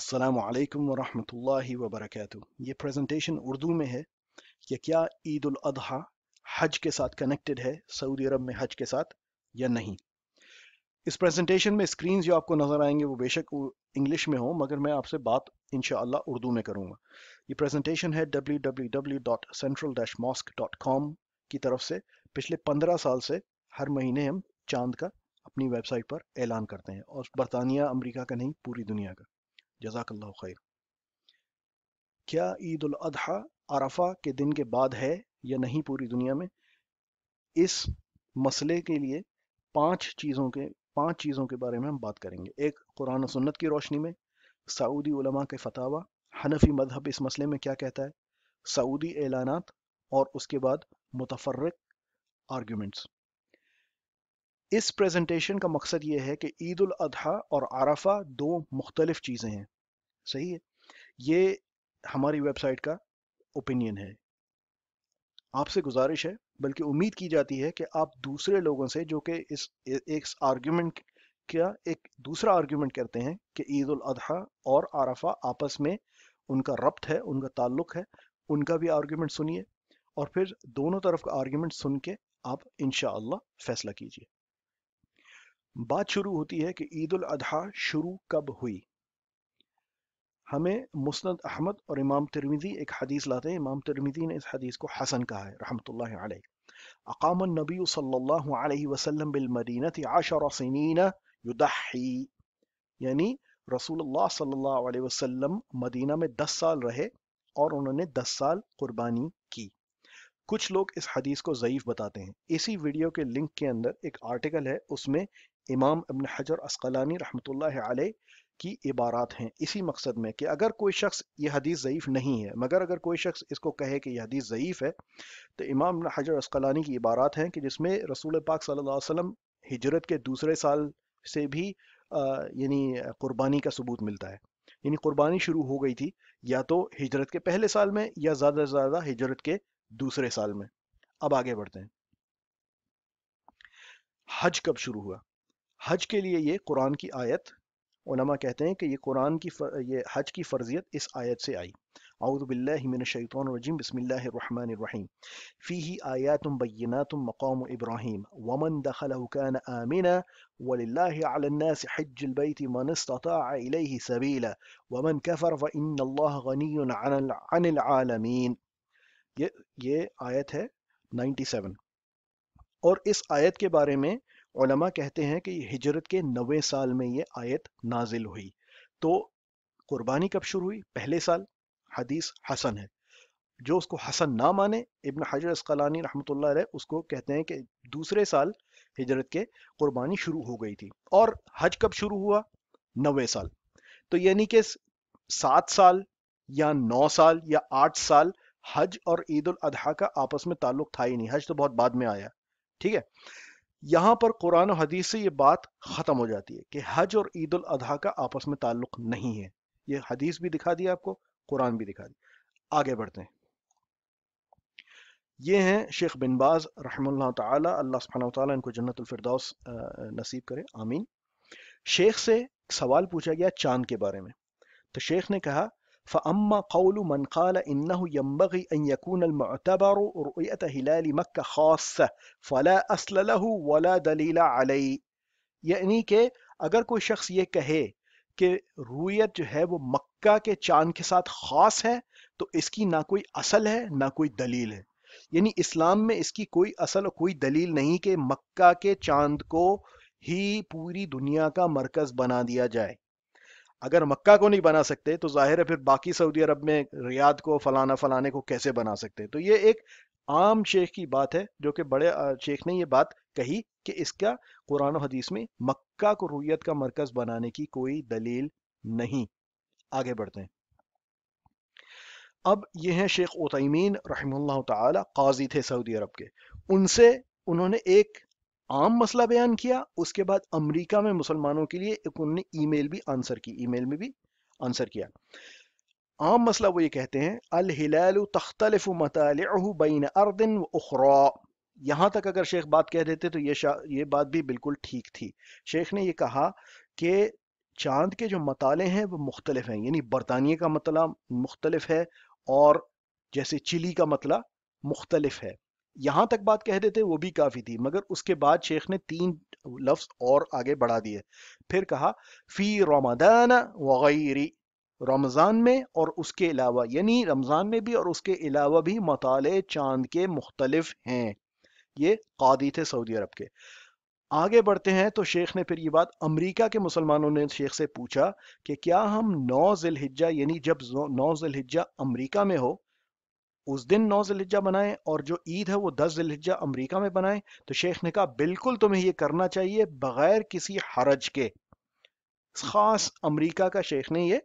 السلام علیکم ورحمۃ اللہ وبرکاتہ یہ پریزنٹیشن اردو میں ہے کہ کیا عید الاضحیٰ حج کے ساتھ کنیکٹڈ ہے سعودی عرب میں حج کے ساتھ یا نہیں اس پریزنٹیشن میں سکرینز جو آپ کو نظر آئیں گے وہ بے شک انگلش میں ہوں مگر میں آپ سے بات انشاءاللہ اردو میں کروں گا یہ پریزنٹیشن ہے www.central-mosque.com کی طرف سے پچھلے پندرہ سال سے ہر مہینے ہم چاند کا اپنی ویب سائٹ پر اعلان کرتے ہیں اور برطانیہ امریکہ کا نہیں پوری دنیا کا جزاک اللہ خیر کیا عید عرفہ کے دن کے بعد ہے یا نہیں پوری دنیا میں اس مسئلے کے لیے پانچ چیزوں کے پانچ چیزوں کے بارے میں ہم بات کریں گے ایک قرآن و سنت کی روشنی میں سعودی علماء کے فتح حنفی مذہب اس مسئلے میں کیا کہتا ہے سعودی اعلانات اور اس کے بعد متفرق آرگیومنٹس اس پریزنٹیشن کا مقصد یہ ہے کہ عید الاضحیٰ اور عرفہ دو مختلف چیزیں ہیں صحیح ہے یہ ہماری ویب سائٹ کا اوپینین ہے آپ سے گزارش ہے بلکہ امید کی جاتی ہے کہ آپ دوسرے لوگوں سے جو کہ اس ایک آرگیومنٹ کیا ایک دوسرا آرگیومنٹ کرتے ہیں کہ عید الاضحیٰ اور عرفہ آپس میں ان کا ربط ہے ان کا تعلق ہے ان کا بھی آرگیومنٹ سنیے اور پھر دونوں طرف کا آرگیومنٹ سن کے آپ انشاءاللہ فیصلہ کیجئے بات شروع ہوتی ہے کہ عید الاضحیٰ شروع کب ہوئی ہمیں مسند احمد اور امام ترمیزی ایک حدیث لاتے ہیں امام ترمیزی نے اس حدیث کو حسن کہا ہے رحمت اللہ علیہ اقام النبی صلی اللہ علیہ وسلم بالمدینة عشر سنین یدحی یعنی رسول اللہ صلی اللہ علیہ وسلم مدینہ میں دس سال رہے اور انہوں نے دس سال قربانی کی کچھ لوگ اس حدیث کو ضعیف بتاتے ہیں اسی ویڈیو کے لنک کے اندر ایک آرٹیکل ہے اس میں امام ابن حجر اسقلانی رحمت اللہ علیہ کی عبارات ہیں اسی مقصد میں کہ اگر کوئی شخص یہ حدیث ضعیف نہیں ہے مگر اگر کوئی شخص اس کو کہے کہ یہ حدیث ضعیف ہے تو امام حجر اسقلانی کی عبارات ہیں کہ جس میں رسول پاک صلی اللہ علیہ وسلم ہجرت کے دوسرے سال سے بھی یعنی قربانی کا ثبوت ملتا ہے یعنی قربانی شروع ہو گئی تھی یا تو ہجرت کے پہلے سال میں یا زیادہ سے زیادہ ہجرت کے دوسرے سال میں اب آگے بڑھتے ہیں حج کب شروع ہوا حج کے لیے یہ قرآن کی آیت علماء کہتے ہیں کہ یہ یہ قرآن کی فر... حج کی فرضیت اس آیت سے آئی اعوذ باللہ من من الشیطان الرجیم بسم اللہ اللہ الرحمن الرحیم فیہ آیات بینات مقام ابراہیم ومن ومن دخله کان آمنا وللہ علی الناس حج البیت استطاع الیہ سبیلا کفر فإن غنی عن العالمین یہ یہ آیت ہے 97 اور اس آیت کے بارے میں علماء کہتے ہیں کہ ہجرت کے نوے سال میں یہ آیت نازل ہوئی تو قربانی کب شروع ہوئی پہلے سال حدیث حسن ہے جو اس کو حسن نہ مانے ابن حجر اسقلانی رحمۃ اللہ علیہ اس کو کہتے ہیں کہ دوسرے سال ہجرت کے قربانی شروع ہو گئی تھی اور حج کب شروع ہوا نوے سال تو یعنی کہ سات سال یا نو سال یا آٹھ سال حج اور عید الاضحیٰ کا آپس میں تعلق تھا ہی نہیں حج تو بہت بعد میں آیا ٹھیک ہے یہاں پر قرآن و حدیث سے یہ بات ختم ہو جاتی ہے کہ حج اور عید الاضحیٰ کا آپس میں تعلق نہیں ہے یہ حدیث بھی دکھا دی آپ کو قرآن بھی دکھا دی آگے بڑھتے ہیں یہ ہیں شیخ بن باز رحمہ اللہ تعالی اللہ سبحانہ تعالیٰ ان کو جنت الفردوس نصیب کرے آمین شیخ سے سوال پوچھا گیا چاند کے بارے میں تو شیخ نے کہا فأما قول من قال إنه ينبغي أن يكون المعتبر رؤية هلال مكة خاصة فلا أصل له ولا دليل علي يعني یعنی کہ اگر کوئی شخص یہ کہے کہ رویت جو ہے وہ مکہ کے چاند کے ساتھ خاص ہے تو اس کی نہ کوئی اصل ہے نہ کوئی دلیل ہے یعنی اسلام میں اس کی کوئی اصل اور کوئی دلیل نہیں کہ مکہ کے چاند کو ہی پوری دنیا کا مرکز بنا دیا جائے اگر مکہ کو نہیں بنا سکتے تو ظاہر ہے پھر باقی سعودی عرب میں ریاض کو فلانا فلانے کو کیسے بنا سکتے تو یہ ایک عام شیخ کی بات ہے جو کہ بڑے شیخ نے یہ بات کہی کہ اس کا قرآن و حدیث میں مکہ کو رویت کا مرکز بنانے کی کوئی دلیل نہیں آگے بڑھتے ہیں اب یہ ہیں شیخ اتائی رحمہ اللہ تعالی قاضی تھے سعودی عرب کے ان سے انہوں نے ایک عام مسئلہ بیان کیا اس کے بعد امریکہ میں مسلمانوں کے لیے انہوں نے ای میل بھی آنسر کی ای میل میں بھی آنسر کیا عام مسئلہ وہ یہ کہتے ہیں الہلال تختلف مطالعہ بین ارض و اخرا یہاں تک اگر شیخ بات کہہ دیتے تو یہ شا یہ بات بھی بالکل ٹھیک تھی شیخ نے یہ کہا کہ چاند کے جو مطالعے ہیں وہ مختلف ہیں یعنی برطانیہ کا مطلع مختلف ہے اور جیسے چلی کا مطلع مختلف ہے یہاں تک بات کہہ دیتے وہ بھی کافی تھی مگر اس کے بعد شیخ نے تین لفظ اور آگے بڑھا پھر کہا فی رمضان رمضان وغیری میں یعنی اور اس کے علاوہ بھی مطالعے چاند کے مختلف ہیں یہ قادی تھے سعودی عرب کے آگے بڑھتے ہیں تو شیخ نے پھر یہ بات امریکہ کے مسلمانوں نے شیخ سے پوچھا کہ کیا ہم نو ذی الحجہ یعنی جب نو ذی الحجہ امریکہ میں ہو اس دن نو ذلحجہ بنائیں اور جو عید ہے وہ دس ذلحجہ امریکہ میں بنائیں تو شیخ نے کہا بالکل تمہیں یہ کرنا چاہیے بغیر کسی حرج کے خاص امریکہ کا شیخ نے یہ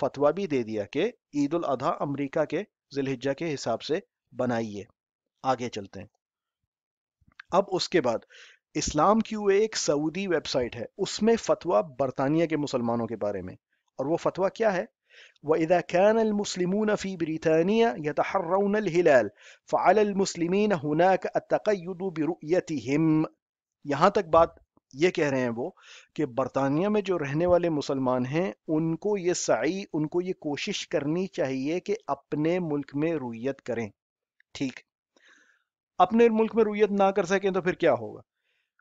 فتویٰ بھی دے دیا کہ عید الاضحیٰ امریکہ کے ذلحجہ کے حساب سے بنائیے آگے چلتے ہیں اب اس کے بعد اسلام کی ہوئے ایک سعودی ویب سائٹ ہے اس میں فتویٰ برطانیہ کے مسلمانوں کے بارے میں اور وہ فتویٰ کیا ہے وإذا كان المسلمون في بريطانيا يتحرون الهلال فعلى المسلمين هناك التقيد برؤيتهم یہاں تک بات یہ کہہ رہے ہیں وہ کہ برطانیہ میں جو رہنے والے مسلمان ہیں ان کو یہ سعی ان کو یہ کوشش کرنی چاہیے کہ اپنے ملک میں رویت کریں ٹھیک اپنے ملک میں رویت نہ کر سکیں تو پھر کیا ہوگا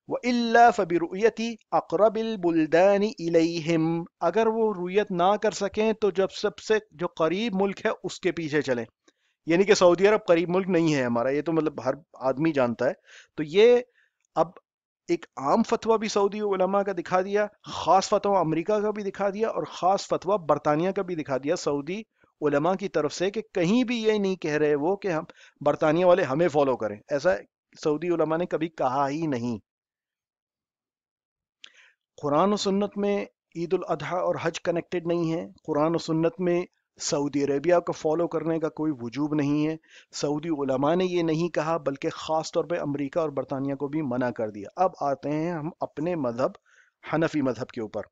أقرب البلدان إليهم اگر وہ رؤیت نہ کر سکیں تو جب سب سے جو قریب ملک ہے اس کے پیچھے چلیں یعنی کہ سعودی عرب قریب ملک نہیں ہے ہمارا یہ تو مطلب ہر آدمی جانتا ہے تو یہ اب ایک عام فتویٰ بھی سعودی علماء کا دکھا دیا خاص فتویٰ امریکہ کا بھی دکھا دیا اور خاص فتویٰ برطانیہ کا بھی دکھا دیا سعودی علماء کی طرف سے کہ کہیں بھی یہ نہیں کہہ رہے وہ کہ ہم برطانیہ والے ہمیں فالو کریں ایسا سعودی علماء نے کبھی کہا ہی نہیں قرآن و سنت میں عید الاضحیٰ اور حج کنیکٹڈ نہیں ہے قرآن و سنت میں سعودی عربیہ کو فالو کرنے کا کوئی وجوب نہیں ہے سعودی علماء نے یہ نہیں کہا بلکہ خاص طور پہ امریکہ اور برطانیہ کو بھی منع کر دیا اب آتے ہیں ہم اپنے مذہب حنفی مذہب کے اوپر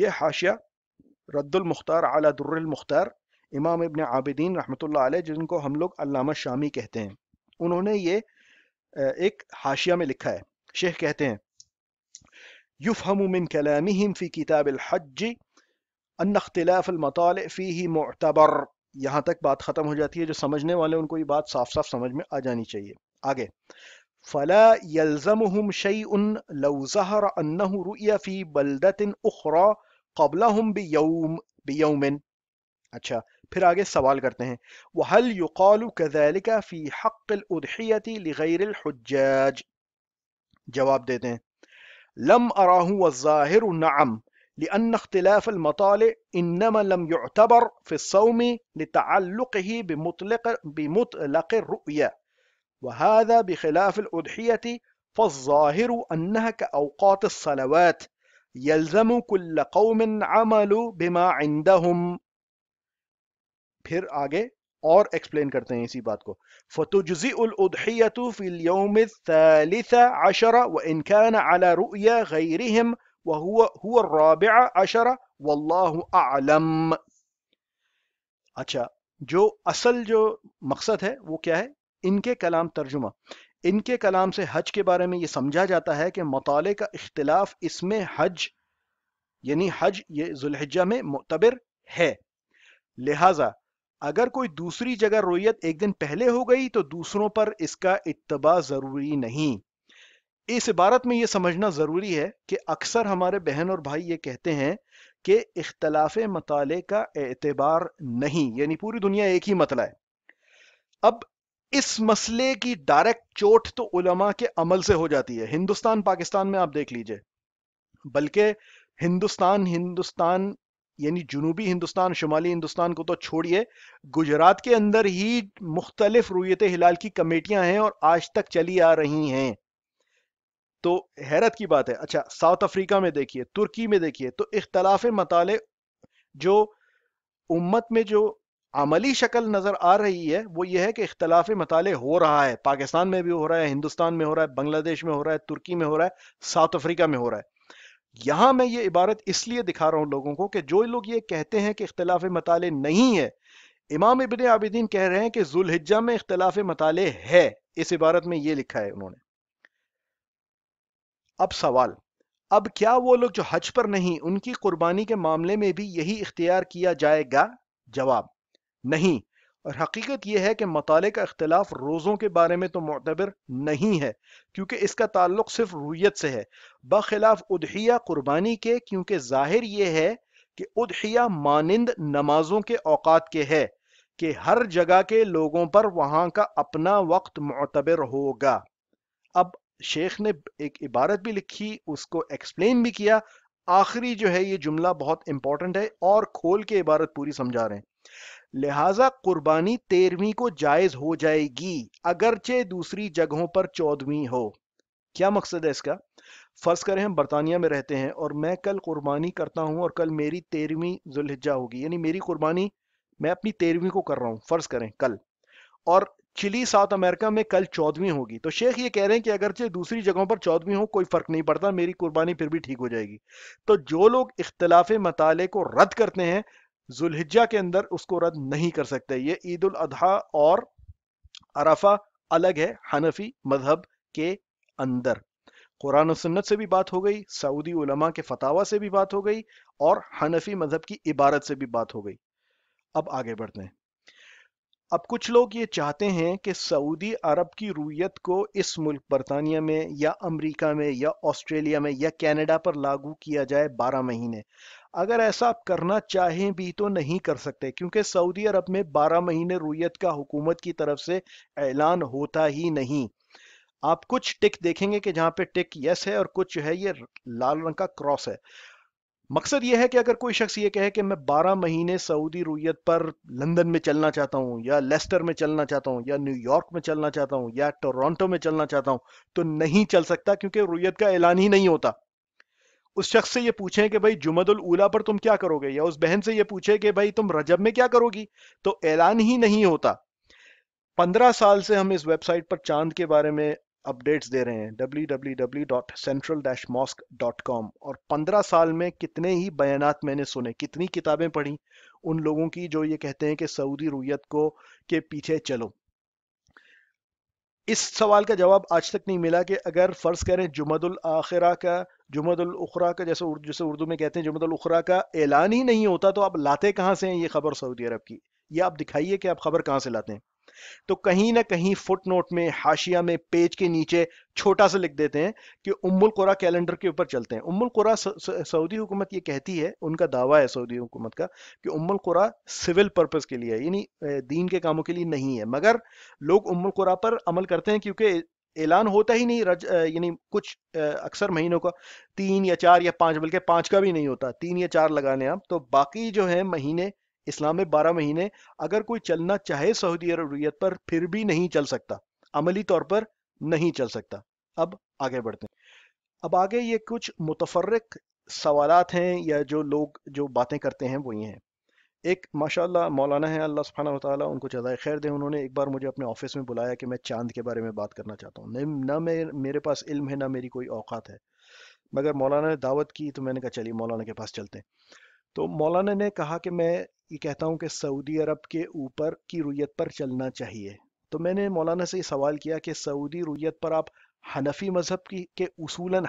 یہ حاشیہ رد المختار در المختار امام ابن عابدین رحمۃ اللہ علیہ جن کو ہم لوگ علامہ شامی کہتے ہیں انہوں نے یہ ایک حاشیہ میں لکھا ہے شیخ کہتے ہیں يفهم من كلامهم في كتاب الحج ان اختلاف المطالع فيه معتبر یہاں تک بات ختم ہو جاتی ہے جو سمجھنے والے ان کو یہ بات صاف صاف سمجھ میں آ جانی چاہیے آگے فلا يلزمهم شيء لو ظهر انه رؤيا في اخرى قبلهم بيوم بيوم اچھا پھر آگے سوال کرتے ہیں وهل يقال كذلك في حق الاضحيه لغير الحجاج جواب دیتے ہیں لم أرى هو الظاهر نعم لأن اختلاف المطالع إنما لم يعتبر في الصوم لتعلقه بمطلق, بمطلق الرؤية وهذا بخلاف الأضحية فالظاهر أنها كأوقات الصلوات يلزم كل قوم عمل بما عندهم پھر آگے اور ایکسپلین کرتے ہیں اسی بات کو فَتُجْزِئُ الْأُضْحِيَةُ فِي الْيَوْمِ الثَّالِثَ عَشَرَ وَإِنْ كَانَ عَلَى رُؤْيَا غَيْرِهِمْ وَهُوَ هُوَ الرَّابِعَ عَشَرَ وَاللَّهُ أَعْلَمْ اچھا جو اصل جو مقصد ہے وہ کیا ہے ان کے کلام ترجمہ ان کے کلام سے حج کے بارے میں یہ سمجھا جاتا ہے کہ مطالعے کا اختلاف اس میں حج یعنی حج یہ ذلحجہ میں معتبر ہے لہٰذا اگر کوئی دوسری جگہ رویت ایک دن پہلے ہو گئی تو دوسروں پر اس کا اتباع ضروری نہیں اس عبارت میں یہ سمجھنا ضروری ہے کہ اکثر ہمارے بہن اور بھائی یہ کہتے ہیں کہ اختلاف مطالعے کا اعتبار نہیں یعنی پوری دنیا ایک ہی مطلع ہے اب اس مسئلے کی ڈائریکٹ چوٹ تو علماء کے عمل سے ہو جاتی ہے ہندوستان پاکستان میں آپ دیکھ لیجئے بلکہ ہندوستان ہندوستان یعنی جنوبی ہندوستان شمالی ہندوستان کو تو چھوڑیے گجرات کے اندر ہی مختلف رویت ہلال کی کمیٹیاں ہیں اور آج تک چلی آ رہی ہیں تو حیرت کی بات ہے اچھا ساؤتھ افریقہ میں دیکھیے ترکی میں دیکھیے تو اختلاف مطالعے جو امت میں جو عملی شکل نظر آ رہی ہے وہ یہ ہے کہ اختلاف مطالعے ہو رہا ہے پاکستان میں بھی ہو رہا ہے ہندوستان میں ہو رہا ہے بنگلہ دیش میں ہو رہا ہے ترکی میں ہو رہا ہے ساؤتھ افریقہ میں ہو رہا ہے یہاں میں یہ عبارت اس لیے دکھا رہا ہوں لوگوں کو کہ جو لوگ یہ کہتے ہیں کہ اختلاف مطالعے نہیں ہے امام ابن عابدین کہہ رہے ہیں کہ ذوالحجہ میں اختلاف مطالعے ہے اس عبارت میں یہ لکھا ہے انہوں نے اب سوال اب کیا وہ لوگ جو حج پر نہیں ان کی قربانی کے معاملے میں بھی یہی اختیار کیا جائے گا جواب نہیں اور حقیقت یہ ہے کہ مطالعے کا اختلاف روزوں کے بارے میں تو معتبر نہیں ہے کیونکہ اس کا تعلق صرف رویت سے ہے بخلاف ادحیہ قربانی کے کیونکہ ظاہر یہ ہے کہ ادحیہ مانند نمازوں کے اوقات کے ہے کہ ہر جگہ کے لوگوں پر وہاں کا اپنا وقت معتبر ہوگا اب شیخ نے ایک عبارت بھی لکھی اس کو ایکسپلین بھی کیا آخری جو ہے یہ جملہ بہت امپورٹنٹ ہے اور کھول کے عبارت پوری سمجھا رہے ہیں لہٰذا قربانی تیرہویں کو جائز ہو جائے گی اگرچہ دوسری جگہوں پر چودھویں ہو کیا مقصد ہے اس کا فرض کریں ہم برطانیہ میں رہتے ہیں اور میں کل قربانی کرتا ہوں اور کل میری تیرہویں ذوالحجہ ہوگی یعنی میری قربانی میں اپنی تیرویں کو کر رہا ہوں فرض کریں کل اور چلی ساؤتھ امریکہ میں کل چودھویں ہوگی تو شیخ یہ کہہ رہے ہیں کہ اگرچہ دوسری جگہوں پر چودھویں ہو کوئی فرق نہیں پڑتا میری قربانی پھر بھی ٹھیک ہو جائے گی تو جو لوگ اختلاف مطالعے کو رد کرتے ہیں ذوالحجہ کے اندر اس کو رد نہیں کر سکتے یہ عید الاضحیٰ اور عرفہ الگ ہے حنفی مذہب کے اندر قرآن و سنت سے بھی بات ہو گئی سعودی علماء کے فتوا سے بھی بات ہو گئی اور حنفی مذہب کی عبارت سے بھی بات ہو گئی اب آگے بڑھتے ہیں اب کچھ لوگ یہ چاہتے ہیں کہ سعودی عرب کی رویت کو اس ملک برطانیہ میں یا امریکہ میں یا آسٹریلیا میں یا کینیڈا پر لاگو کیا جائے بارہ مہینے اگر ایسا آپ کرنا چاہیں بھی تو نہیں کر سکتے کیونکہ سعودی عرب میں بارہ مہینے رویت کا حکومت کی طرف سے اعلان ہوتا ہی نہیں آپ کچھ ٹک دیکھیں گے کہ جہاں پہ ٹک یس ہے اور کچھ جو ہے یہ لال رنگ کا کراس ہے مقصد یہ ہے کہ اگر کوئی شخص یہ کہے کہ میں بارہ مہینے سعودی رویت پر لندن میں چلنا چاہتا ہوں یا لیسٹر میں چلنا چاہتا ہوں یا نیو یارک میں چلنا چاہتا ہوں یا ٹورانٹو میں چلنا چاہتا ہوں تو نہیں چل سکتا کیونکہ رویت کا اعلان ہی نہیں ہوتا اس شخص سے یہ پوچھیں کہ بھائی جمد الاولا پر تم کیا کرو گے یا اس بہن سے یہ پوچھے کہ بھائی تم رجب میں کیا کرو گی تو اعلان ہی نہیں ہوتا پندرہ سال سے ہم اس ویب سائٹ پر چاند کے بارے میں ڈیٹس دے رہے ہیں www.central-mosque.com اور پندرہ سال میں کتنے ہی بیانات میں نے سنے کتنی کتابیں پڑھی ان لوگوں کی جو یہ کہتے ہیں کہ سعودی رویت کو کے پیچھے چلو اس سوال کا جواب آج تک نہیں ملا کہ اگر فرض کریں جمد الاخرہ کا جمعت الاخرا کا جیسے اردو میں کہتے ہیں جمعت الاخرا کا اعلان ہی نہیں ہوتا تو آپ لاتے کہاں سے ہیں یہ خبر سعودی عرب کی یہ آپ دکھائیے کہ آپ خبر کہاں سے لاتے ہیں تو کہیں نہ کہیں فٹ نوٹ میں حاشیہ میں پیج کے نیچے چھوٹا سا لکھ دیتے ہیں کہ ام القرا کیلنڈر کے اوپر چلتے ہیں ام القرا سعودی حکومت یہ کہتی ہے ان کا دعویٰ ہے سعودی حکومت کا کہ ام القرا سول پرپز کے لیے یعنی دین کے کاموں کے لیے نہیں ہے مگر لوگ ام القرا پر عمل کرتے ہیں کیونکہ اعلان ہوتا ہی نہیں رج یعنی کچھ اکثر مہینوں کا تین یا چار یا پانچ بلکہ پانچ کا بھی نہیں ہوتا تین یا چار لگانے آپ تو باقی جو ہیں مہینے اسلام میں بارہ مہینے اگر کوئی چلنا چاہے سعودی عربیت پر پھر بھی نہیں چل سکتا عملی طور پر نہیں چل سکتا اب آگے بڑھتے ہیں اب آگے یہ کچھ متفرق سوالات ہیں یا جو لوگ جو باتیں کرتے ہیں وہ یہ ہیں ایک ماشاء اللہ مولانا ہے اللہ سبحانہ تعالیٰ ان کو جزائے خیر دے انہوں نے ایک بار مجھے اپنے آفس میں بلایا کہ میں چاند کے بارے میں بات کرنا چاہتا ہوں نہ میرے پاس علم ہے نہ میری کوئی اوقات ہے مگر مولانا نے دعوت کی تو میں نے کہا چلیے مولانا کے پاس چلتے ہیں تو مولانا نے کہا کہ میں یہ کہتا ہوں کہ سعودی عرب کے اوپر کی رویت پر چلنا چاہیے تو میں نے مولانا سے یہ سوال کیا کہ سعودی رویت پر آپ حنفی مذہب کی کے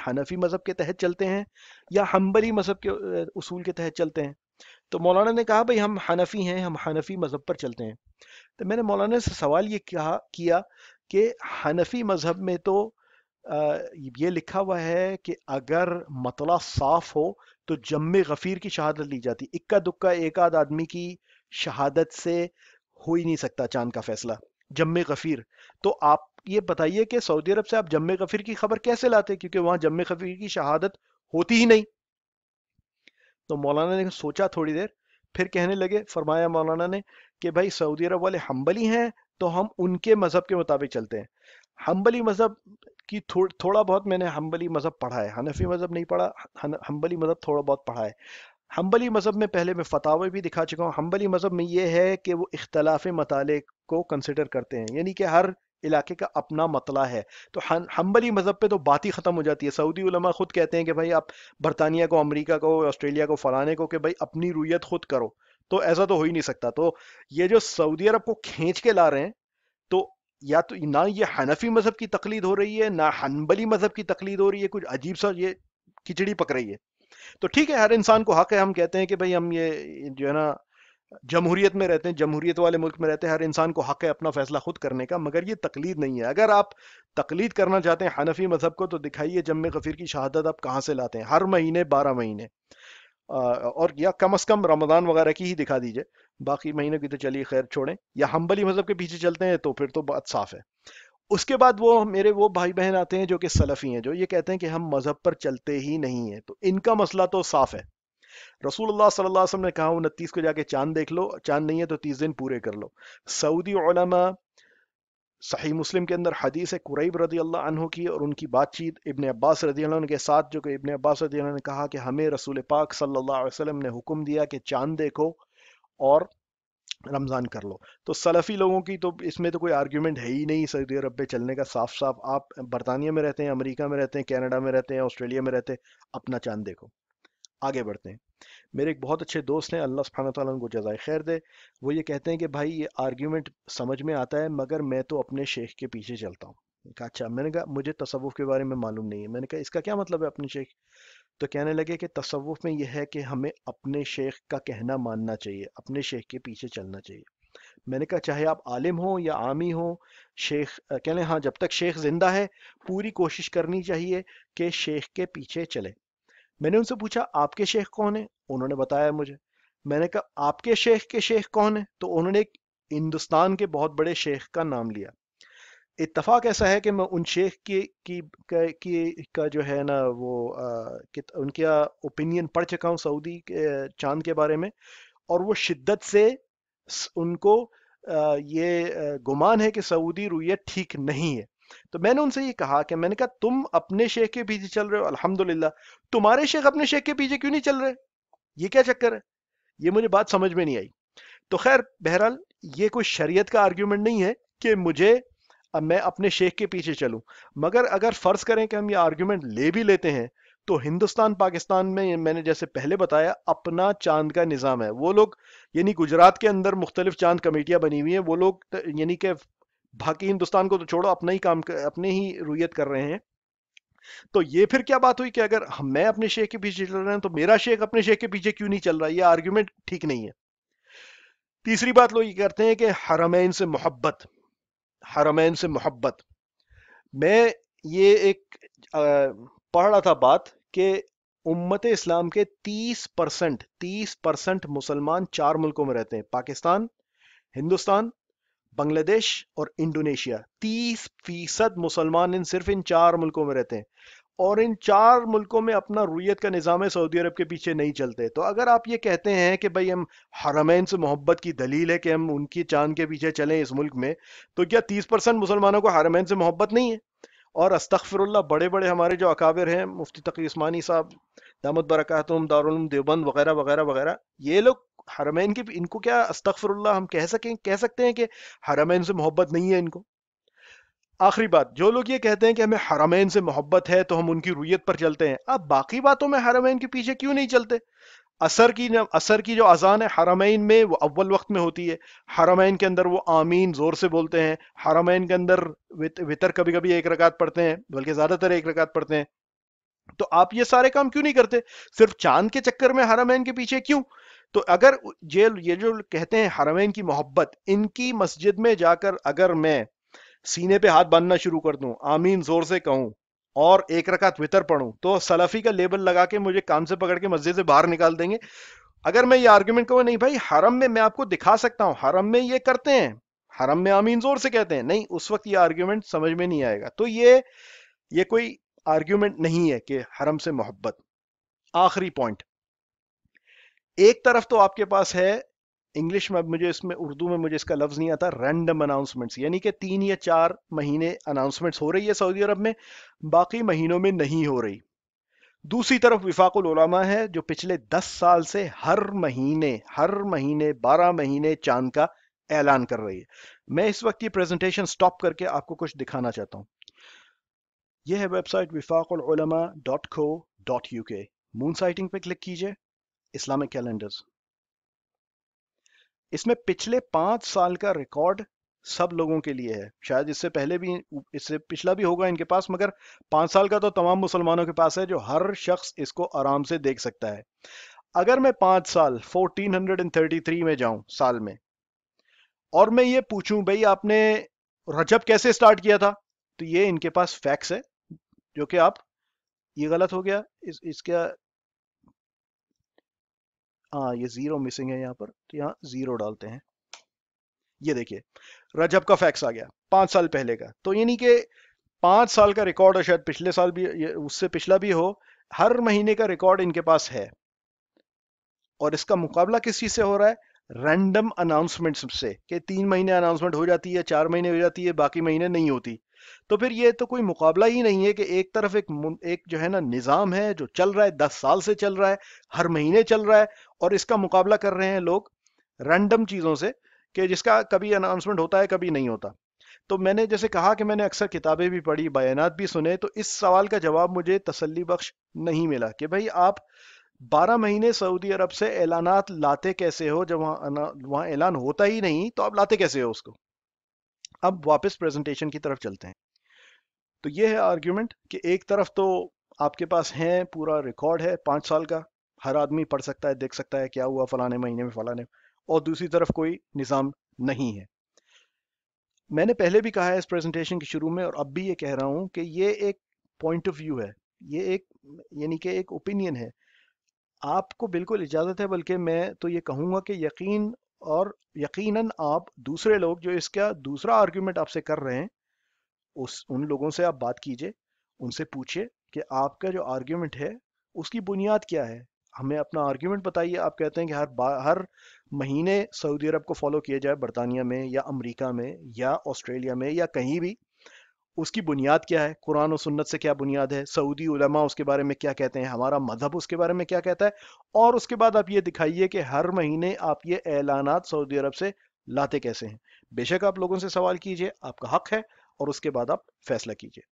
حنفی مذہب کے تحت چلتے ہیں یا حنبلی مذہب کے اصول کے تحت چلتے ہیں تو مولانا نے کہا بھائی ہم حنفی ہیں ہم حنفی مذہب پر چلتے ہیں تو میں نے مولانا سے سوال یہ کہا کیا کہ حنفی مذہب میں تو یہ لکھا ہوا ہے کہ اگر مطلع صاف ہو تو جم غفیر کی شہادت لی جاتی اکا دکا ایک آدھ آدمی کی شہادت سے ہو ہی نہیں سکتا چاند کا فیصلہ جم غفیر تو آپ یہ بتائیے کہ سعودی عرب سے آپ جمع غفیر کی خبر کیسے لاتے کیونکہ وہاں جم غفیر کی شہادت ہوتی ہی نہیں تو مولانا نے سوچا تھوڑی دیر پھر کہنے لگے فرمایا مولانا نے کہ بھائی سعودی عرب والے ہمبلی ہیں تو ہم ان کے مذہب کے مطابق چلتے ہیں ہمبلی مذہب کی تھوڑا بہت میں نے حمبلی مذہب پڑھا ہے حنفی مذہب نہیں پڑھا ہمبلی مذہب تھوڑا بہت پڑھا ہے ہمبلی مذہب میں پہلے میں فتح بھی دکھا چکا ہوں ہمبلی مذہب میں یہ ہے کہ وہ اختلاف مطالعے کو کنسیڈر کرتے ہیں یعنی کہ ہر علاقے کا اپنا مطلع ہے تو ہمبلی مذہب پہ تو بات ہی ختم ہو جاتی ہے سعودی علماء خود کہتے ہیں کہ بھائی آپ فلانے کو کہ بھائی اپنی رویت خود کرو تو ایسا تو ہو ہی نہیں سکتا تو یہ جو سعودی عرب کو کھینچ کے لا رہے ہیں تو یا تو نہ یہ حنفی مذہب کی تقلید ہو رہی ہے نہ ہنبلی مذہب کی تقلید ہو رہی ہے کچھ عجیب سا یہ کچڑی پک رہی ہے تو ٹھیک ہے ہر انسان کو حق ہے ہم کہتے ہیں کہ بھائی ہم یہ جو ہے نا جمہوریت میں رہتے ہیں جمہوریت والے ملک میں رہتے ہیں ہر انسان کو حق ہے اپنا فیصلہ خود کرنے کا مگر یہ تقلید نہیں ہے اگر آپ تقلید کرنا چاہتے ہیں حنفی مذہب کو تو دکھائیے جم غفیر کی شہادت آپ کہاں سے لاتے ہیں ہر مہینے بارہ مہینے اور یا کم از کم رمضان وغیرہ کی ہی دکھا دیجئے باقی مہینوں کی تو چلیے خیر چھوڑیں یا ہمبلی مذہب کے پیچھے چلتے ہیں تو پھر تو بات صاف ہے اس کے بعد وہ میرے وہ بھائی بہن آتے ہیں جو کہ سلفی ہیں جو یہ کہتے ہیں کہ ہم مذہب پر چلتے ہی نہیں ہیں تو ان کا مسئلہ تو صاف ہے رسول اللہ صلی اللہ علیہ وسلم نے کہا انتیس کو جا کے چاند دیکھ لو چاند نہیں ہے تو تیس دن پورے کر لو سعودی علماء صحیح مسلم کے اندر حدیث قریب رضی اللہ عنہ کی اور ان کی بات چیت ابن عباس رضی اللہ عنہ کے ساتھ جو کہ ابن عباس رضی اللہ عنہ نے کہا کہ ہمیں رسول پاک صلی اللہ علیہ وسلم نے حکم دیا کہ چاند دیکھو اور رمضان کر لو تو سلفی لوگوں کی تو اس میں تو کوئی آرگیومنٹ ہے ہی نہیں سعودی عرب پہ چلنے کا صاف صاف آپ برطانیہ میں رہتے ہیں امریکہ میں رہتے ہیں کینیڈا میں رہتے ہیں آسٹریلیا میں رہتے ہیں اپنا چاند دیکھو آگے بڑھتے ہیں میرے ایک بہت اچھے دوست ہیں اللہ سبحانہ تعالیٰ کو جزائے خیر دے وہ یہ کہتے ہیں کہ بھائی یہ آرگیومنٹ سمجھ میں آتا ہے مگر میں تو اپنے شیخ کے پیچھے چلتا ہوں کہا اچھا میں نے کہا مجھے تصوف کے بارے میں معلوم نہیں ہے میں نے کہا اس کا کیا مطلب ہے اپنے شیخ تو کہنے لگے کہ تصوف میں یہ ہے کہ ہمیں اپنے شیخ کا کہنا ماننا چاہیے اپنے شیخ کے پیچھے چلنا چاہیے میں نے کہا چاہے آپ عالم ہوں یا عامی ہوں شیخ کہہ لیں ہاں جب تک شیخ زندہ ہے پوری کوشش کرنی چاہیے کہ شیخ کے پیچھے چلے میں نے ان سے پوچھا آپ کے شیخ کون ہیں انہوں نے بتایا مجھے میں نے کہا آپ کے شیخ کے شیخ کون ہیں تو انہوں نے ایک ہندوستان کے بہت بڑے شیخ کا نام لیا اتفاق ایسا ہے کہ میں ان شیخ کا جو ہے نا وہ ان کا اوپینین پڑھ چکا ہوں سعودی کے چاند کے بارے میں اور وہ شدت سے ان کو یہ گمان ہے کہ سعودی رویہ ٹھیک نہیں ہے تو میں نے ان سے یہ کہا کہ میں نے کہا تم اپنے شیخ کے پیچھے چل رہے ہو الحمدللہ تمہارے شیخ اپنے شیخ کے پیچھے کیوں نہیں چل رہے یہ کیا چکر ہے یہ مجھے بات سمجھ میں نہیں آئی تو خیر بہرحال یہ کوئی شریعت کا آرگیومنٹ نہیں ہے کہ مجھے اب میں اپنے شیخ کے پیچھے چلوں مگر اگر فرض کریں کہ ہم یہ آرگیومنٹ لے بھی لیتے ہیں تو ہندوستان پاکستان میں میں نے جیسے پہلے بتایا اپنا چاند کا نظام ہے وہ لوگ یعنی گجرات کے اندر مختلف چاند کمیٹیاں بنی ہوئی ہیں وہ لوگ یعنی کہ باقی ہندوستان کو تو چھوڑو اپنا ہی کام اپنے ہی رویت کر رہے ہیں تو یہ پھر کیا بات ہوئی کہ اگر میں اپنے شیخ کے پیچھے چل رہا ہوں تو میرا شیخ اپنے شیخ کے پیچھے کیوں نہیں چل رہا یہ آرگیومنٹ ٹھیک نہیں ہے تیسری بات لوگ یہ کرتے ہیں کہ حرمین سے محبت حرمین سے محبت میں یہ ایک پڑھ رہا تھا بات کہ امت اسلام کے تیس پرسنٹ تیس پرسنٹ مسلمان چار ملکوں میں رہتے ہیں پاکستان ہندوستان بنگلہ دیش اور انڈونیشیا تیس فیصد مسلمان ان صرف ان چار ملکوں میں رہتے ہیں اور ان چار ملکوں میں اپنا رویت کا نظام سعودی عرب کے پیچھے نہیں چلتے تو اگر آپ یہ کہتے ہیں کہ بھئی ہم حرمین سے محبت کی دلیل ہے کہ ہم ان کی چاند کے پیچھے چلیں اس ملک میں تو کیا تیس پرسنٹ مسلمانوں کو حرمین سے محبت نہیں ہے اور استغفر اللہ بڑے بڑے ہمارے جو اکابر ہیں مفتی تقی عثمانی صاحب دامت برکاتم دارالعلوم دیوبند وغیرہ وغیرہ وغیرہ یہ لوگ حرمین کی ان کو کیا استغفر اللہ ہم کہہ سکیں کہہ سکتے ہیں کہ حرمین سے محبت نہیں ہے ان کو آخری بات جو لوگ یہ کہتے ہیں کہ ہمیں حرمین سے محبت ہے تو ہم ان کی رویت پر چلتے ہیں اب باقی باتوں میں حرمین کے پیچھے کیوں نہیں چلتے اثر اثر کی کی جو اذان ہے حرمین میں وہ اول وقت میں ہوتی ہے حرمین کے اندر وہ آمین زور سے بولتے ہیں حرمین کے اندر وطر کبھی کبھی ایک رکعت پڑھتے ہیں بلکہ زیادہ تر ایک رکعت پڑھتے ہیں تو آپ یہ سارے کام کیوں نہیں کرتے صرف چاند کے چکر میں حرمین کے پیچھے کیوں تو اگر یہ جو کہتے ہیں حرمین کی محبت ان کی مسجد میں جا کر اگر میں سینے پہ ہاتھ باندھنا شروع کر دوں آمین زور سے کہوں اور ایک رکعت وطر پڑھوں تو سلفی کا لیبل لگا کے مجھے کام سے پکڑ کے مسجد سے باہر نکال دیں گے اگر میں یہ آرگیومنٹ کہوں نہیں بھائی حرم میں میں آپ کو دکھا سکتا ہوں حرم میں یہ کرتے ہیں حرم میں آمین زور سے کہتے ہیں نہیں اس وقت یہ آرگیومنٹ سمجھ میں نہیں آئے گا تو یہ یہ کوئی آرگیومنٹ نہیں ہے کہ حرم سے محبت آخری پوائنٹ ایک طرف تو آپ کے پاس ہے انگلش میں مجھے اس میں اردو میں مجھے اس کا لفظ نہیں آتا رینڈم اناؤنسمنٹس یعنی کہ تین یا چار مہینے اناؤنسمنٹس ہو رہی ہے سعودی عرب میں باقی مہینوں میں نہیں ہو رہی دوسری طرف وفاق العلماء ہے جو پچھلے دس سال سے ہر مہینے ہر مہینے بارہ مہینے چاند کا اعلان کر رہی ہے میں اس وقت یہ پریزنٹیشن سٹاپ کر کے آپ کو کچھ دکھانا چاہتا ہوں یہ ہے ویب سائٹ وفاق العلماء ڈاٹ کو ڈاٹ یو کے مون سائٹنگ پہ کلک کیجئے اسلامی کیلنڈرز اس میں پچھلے پانچ سال کا ریکارڈ سب لوگوں کے لیے ہے شاید اس سے پہلے بھی اس سے پچھلا بھی ہوگا ان کے پاس مگر پانچ سال کا تو تمام مسلمانوں کے پاس ہے جو ہر شخص اس کو آرام سے دیکھ سکتا ہے اگر میں پانچ سال 1433 میں جاؤں سال میں اور میں یہ پوچھوں بھئی آپ نے رجب کیسے سٹارٹ کیا تھا تو یہ ان کے پاس فیکس ہے جو کہ آپ یہ غلط ہو گیا اس, اس کا ہاں یہ زیرو مسنگ ہے یہاں یہاں پر تو زیرو ڈالتے ہیں یہ دیکھیے رجب کا فیکس آ گیا پانچ سال کا ریکارڈ یعنی اور شاید پچھلے سال بھی اس سے پچھلا بھی ہو ہر مہینے کا ریکارڈ ان کے پاس ہے اور اس کا مقابلہ کس چیز سے ہو رہا ہے رینڈم اناؤنسمنٹ سے کہ تین مہینے اناؤنسمنٹ ہو جاتی ہے چار مہینے ہو جاتی ہے باقی مہینے نہیں ہوتی تو پھر یہ تو کوئی مقابلہ ہی نہیں ہے کہ ایک طرف ایک جو ہے نا نظام ہے جو چل رہا ہے اور اس کا مقابلہ کر رہے ہیں لوگ رینڈم چیزوں سے کہ جس کا کبھی اناؤنسمنٹ ہوتا ہے کبھی نہیں ہوتا تو میں نے جیسے کہا کہ میں نے اکثر کتابیں بھی پڑھی بیانات بھی سنے تو اس سوال کا جواب مجھے تسلی بخش نہیں ملا کہ بھائی آپ بارہ مہینے سعودی عرب سے اعلانات لاتے کیسے ہو جب وہاں وہاں اعلان ہوتا ہی نہیں تو آپ لاتے کیسے ہو اس کو اب واپس پریزنٹیشن کی طرف چلتے ہیں تو یہ ہے آرگیومنٹ کہ ایک طرف تو آپ کے پاس ہیں پورا ریکارڈ ہے پانچ سال کا ہر آدمی پڑھ سکتا ہے دیکھ سکتا ہے کیا ہوا فلانے مہینے میں فلانے اور دوسری طرف کوئی نظام نہیں ہے میں نے پہلے بھی کہا ہے اس پریزنٹیشن کے شروع میں اور اب بھی یہ کہہ رہا ہوں کہ یہ ایک پوائنٹ آف ویو ہے یہ ایک یعنی کہ ایک اوپینین ہے آپ کو بالکل اجازت ہے بلکہ میں تو یہ کہوں گا کہ یقین اور یقیناً آپ دوسرے لوگ جو اس کا دوسرا آرگیومنٹ آپ سے کر رہے ہیں اس ان لوگوں سے آپ بات کیجئے ان سے پوچھئے کہ آپ کا جو آرگیومنٹ ہے اس کی بنیاد کیا ہے ہمیں اپنا آرگیومنٹ بتائیے آپ کہتے ہیں کہ ہر با ہر مہینے سعودی عرب کو فالو کیا جائے برطانیہ میں یا امریکہ میں یا آسٹریلیا میں یا کہیں بھی اس کی بنیاد کیا ہے قرآن و سنت سے کیا بنیاد ہے سعودی علماء اس کے بارے میں کیا کہتے ہیں ہمارا مذہب اس کے بارے میں کیا کہتا ہے اور اس کے بعد آپ یہ دکھائیے کہ ہر مہینے آپ یہ اعلانات سعودی عرب سے لاتے کیسے ہیں بے شک آپ لوگوں سے سوال کیجئے آپ کا حق ہے اور اس کے بعد آپ فیصلہ کیجئے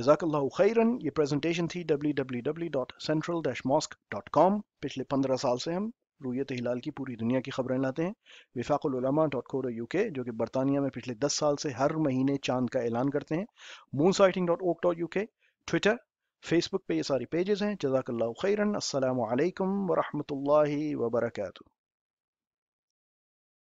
جزاک اللہ خیرن یہ پریزنٹیشن تھی www.central-mosque.com پچھلے پندرہ سال سے ہم رویت ہلال کی پوری دنیا کی خبریں لاتے ہیں وفاق العلماء ڈاٹ کور یو کے جو کہ برطانیہ میں پچھلے دس سال سے ہر مہینے چاند کا اعلان کرتے ہیں moon sighting ok dot U K Twitter Facebook پہ یہ ساری پیجز ہیں جزاک اللہ خیرن السلام علیکم ورحمۃ اللہ وبرکاتہ